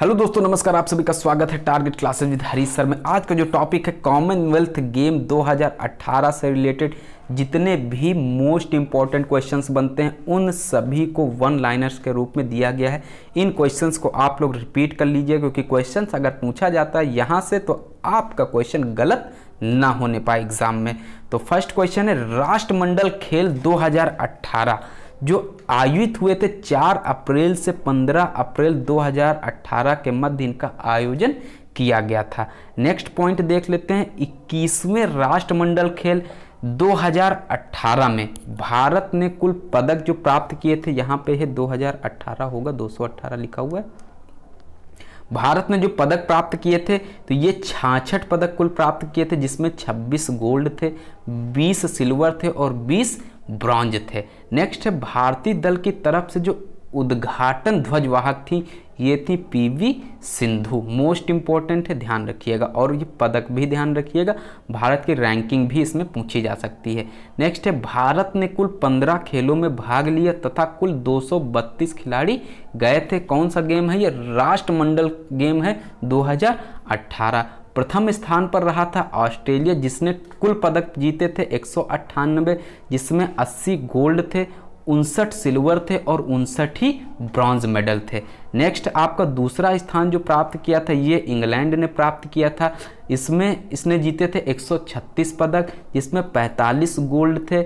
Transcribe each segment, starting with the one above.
hello दोस्तों नमस्कार आप सभी का स्वागत है target classes with Harish sir में आज का जो टॉपिक है कॉमनवेल्थ गेम 2018 से रिलेटेड जितने भी मोस्ट इंपॉर्टेंट क्वेश्चंस बनते हैं उन सभी को वन लाइनर्स के रूप में दिया गया है इन क्वेश्चंस को आप लोग रिपीट कर लीजिए क्योंकि क्वेश्चंस अगर पूछा जाता है यहाँ से तो आपका क्वेश्चन गलत ना होने पाए एग्जाम में तो फर्स्ट क्वेश्चन है राष्ट्रमंडल खेल दो जो आयोजित हुए थे 4 अप्रैल से 15 अप्रैल 2018 के मध्य इनका आयोजन किया गया था नेक्स्ट पॉइंट देख लेते हैं इक्कीसवें राष्ट्रमंडल खेल 2018 में भारत ने कुल पदक जो प्राप्त किए थे यहाँ पे है 2018 होगा 218 लिखा हुआ है भारत ने जो पदक प्राप्त किए थे तो ये छाछठ पदक कुल प्राप्त किए थे जिसमें 26 गोल्ड थे 20 सिल्वर थे और 20 ब्रॉन्ज थे नेक्स्ट है भारतीय दल की तरफ से जो उद्घाटन ध्वजवाहक थी ये थी पीवी सिंधु मोस्ट इम्पॉर्टेंट है ध्यान रखिएगा और ये पदक भी ध्यान रखिएगा भारत की रैंकिंग भी इसमें पूछी जा सकती है नेक्स्ट है भारत ने कुल 15 खेलों में भाग लिया तथा कुल 232 खिलाड़ी गए थे कौन सा गेम है ये राष्ट्रमंडल गेम है 2018 प्रथम स्थान पर रहा था ऑस्ट्रेलिया जिसने कुल पदक जीते थे एक जिसमें 80 गोल्ड थे उनसठ सिल्वर थे और उनसठ ही ब्रॉन्ज मेडल थे नेक्स्ट आपका दूसरा स्थान जो प्राप्त किया था ये इंग्लैंड ने प्राप्त किया था इसमें इसने जीते थे 136 पदक जिसमें 45 गोल्ड थे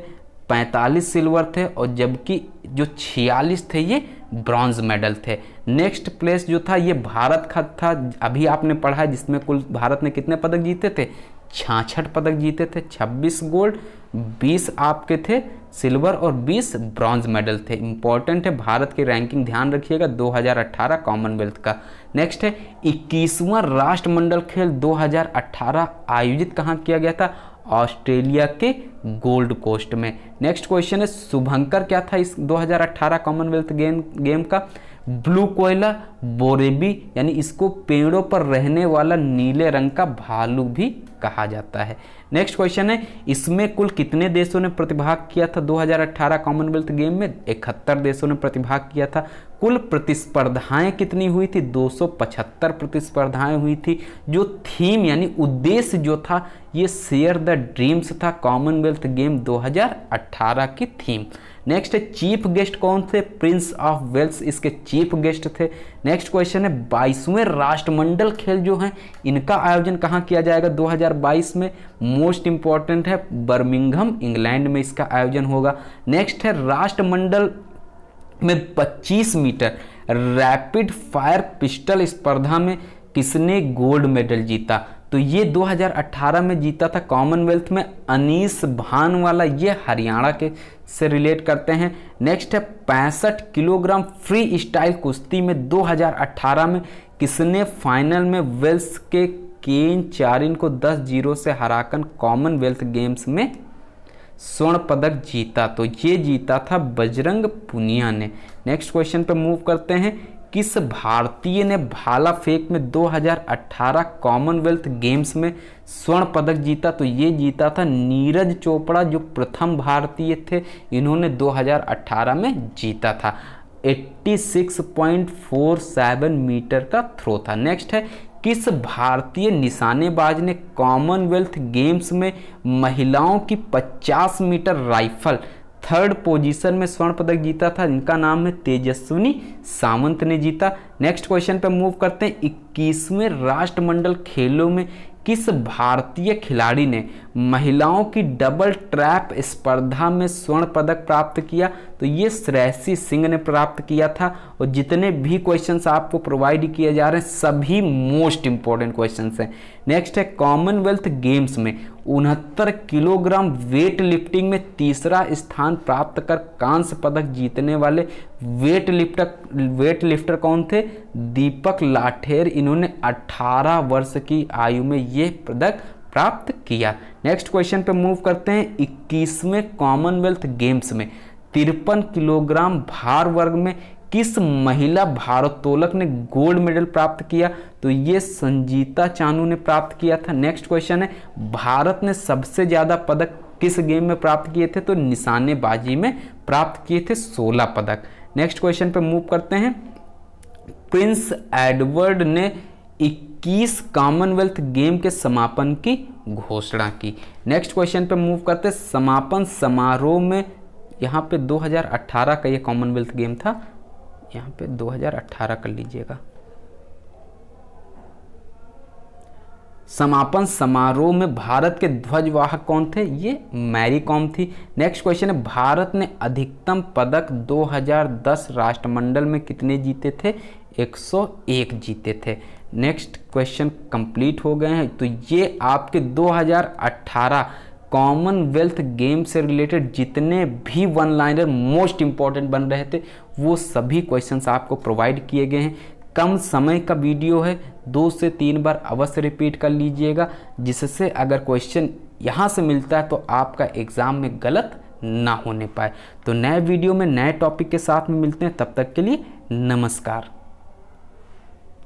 45 सिल्वर थे और जबकि जो 46 थे ये ब्रॉन्ज मेडल थे नेक्स्ट प्लेस जो था ये भारत का था अभी आपने पढ़ा है जिसमें कुल भारत ने कितने पदक जीते थे छाछठ पदक जीते थे 26 गोल्ड 20 आपके थे सिल्वर और 20 ब्रॉन्ज मेडल थे इंपॉर्टेंट है भारत की रैंकिंग ध्यान रखिएगा 2018 कॉमनवेल्थ का नेक्स्ट है इक्कीसवां राष्ट्रमंडल खेल 2018 आयोजित कहाँ किया गया था ऑस्ट्रेलिया के गोल्ड कोस्ट में नेक्स्ट क्वेश्चन है शुभंकर क्या था इस 2018 कॉमनवेल्थ गेम गेम का ब्लू कोयला बोरेबी यानी इसको पेड़ों पर रहने वाला नीले रंग का भालू भी कहा जाता है नेक्स्ट क्वेश्चन है इसमें कुल कितने देशों ने प्रतिभाग किया था 2018 कॉमनवेल्थ गेम में इकहत्तर देशों ने प्रतिभाग किया था कुल प्रतिस्पर्धाएं कितनी हुई थी 275 प्रतिस्पर्धाएं हुई थी जो थीम यानी उद्देश्य जो था ये शेयर द ड्रीम्स था कॉमनवेल्थ गेम 2018 की थीम नेक्स्ट है चीफ गेस्ट कौन थे प्रिंस ऑफ वेल्स इसके चीफ गेस्ट थे नेक्स्ट क्वेश्चन है बाईसवें राष्ट्रमंडल खेल जो हैं इनका आयोजन कहाँ किया जाएगा 2022 में मोस्ट इम्पॉर्टेंट है बर्मिंगहम इंग्लैंड में इसका आयोजन होगा नेक्स्ट है राष्ट्रमंडल में 25 मीटर रैपिड फायर पिस्टल स्पर्धा में किसने गोल्ड मेडल जीता तो ये 2018 में जीता था कॉमनवेल्थ में अनीस भानवाला ये हरियाणा के से रिलेट करते हैं नेक्स्ट है पैंसठ किलोग्राम फ्री स्टाइल कुश्ती में 2018 में किसने फाइनल में वेल्स के केन चारिन को 10 जीरो से हराकर कॉमनवेल्थ गेम्स में स्वर्ण पदक जीता तो ये जीता था बजरंग पुनिया ने नेक्स्ट क्वेश्चन पर मूव करते हैं किस भारतीय ने भाला फेंक में 2018 कॉमनवेल्थ गेम्स में स्वर्ण पदक जीता तो ये जीता था नीरज चोपड़ा जो प्रथम भारतीय थे इन्होंने 2018 में जीता था 86.47 मीटर का थ्रो था नेक्स्ट है किस भारतीय निशानेबाज ने कॉमनवेल्थ गेम्स में महिलाओं की 50 मीटर राइफल थर्ड पोजीशन में स्वर्ण पदक जीता था जिनका नाम है तेजस्विनी सावंत ने जीता नेक्स्ट क्वेश्चन पे मूव करते हैं इक्कीसवें राष्ट्रमंडल खेलों में किस भारतीय खिलाड़ी ने महिलाओं की डबल ट्रैप स्पर्धा में स्वर्ण पदक प्राप्त किया तो ये श्रेयसी सिंह ने प्राप्त किया था और जितने भी क्वेश्चंस आपको प्रोवाइड किए जा रहे हैं सभी मोस्ट इंपॉर्टेंट क्वेश्चंस हैं नेक्स्ट है कॉमनवेल्थ गेम्स में उनहत्तर किलोग्राम वेट लिफ्टिंग में तीसरा स्थान प्राप्त कर कांस्य पदक जीतने वाले वेट लिफ्टर वेट लिफ्टर कौन थे दीपक लाठेर इन्होंने 18 वर्ष की आयु में ये पदक प्राप्त किया नेक्स्ट क्वेश्चन पे मूव करते हैं इक्कीसवें कॉमनवेल्थ गेम्स में तिरपन किलोग्राम भार वर्ग में किस महिला भारोत्तोलक ने गोल्ड मेडल प्राप्त किया तो ये संजीता चानू ने प्राप्त किया था नेक्स्ट क्वेश्चन है भारत ने सबसे ज़्यादा पदक किस गेम में प्राप्त किए थे तो निशानेबाजी में प्राप्त किए थे 16 पदक नेक्स्ट क्वेश्चन पे मूव करते हैं प्रिंस एडवर्ड ने इक्कीस कॉमनवेल्थ गेम के समापन की घोषणा की नेक्स्ट क्वेश्चन पे मूव करते समापन समारोह में यहाँ पे 2018 का ये कॉमनवेल्थ गेम था यहाँ पे 2018 कर लीजिएगा समापन समारोह में भारत के ध्वजवाहक कौन थे ये मैरी कॉम थी नेक्स्ट क्वेश्चन है भारत ने अधिकतम पदक 2010 राष्ट्रमंडल में कितने जीते थे 101 जीते थे नेक्स्ट क्वेश्चन कंप्लीट हो गए हैं तो ये आपके 2018 कॉमनवेल्थ गेम से रिलेटेड जितने भी वन लाइनर मोस्ट इंपॉर्टेंट बन रहे थे वो सभी क्वेश्चंस आपको प्रोवाइड किए गए हैं कम समय का वीडियो है दो से तीन बार अवश्य रिपीट कर लीजिएगा जिससे अगर क्वेश्चन यहाँ से मिलता है तो आपका एग्ज़ाम में गलत ना होने पाए तो नए वीडियो में नए टॉपिक के साथ में मिलते हैं तब तक के लिए नमस्कार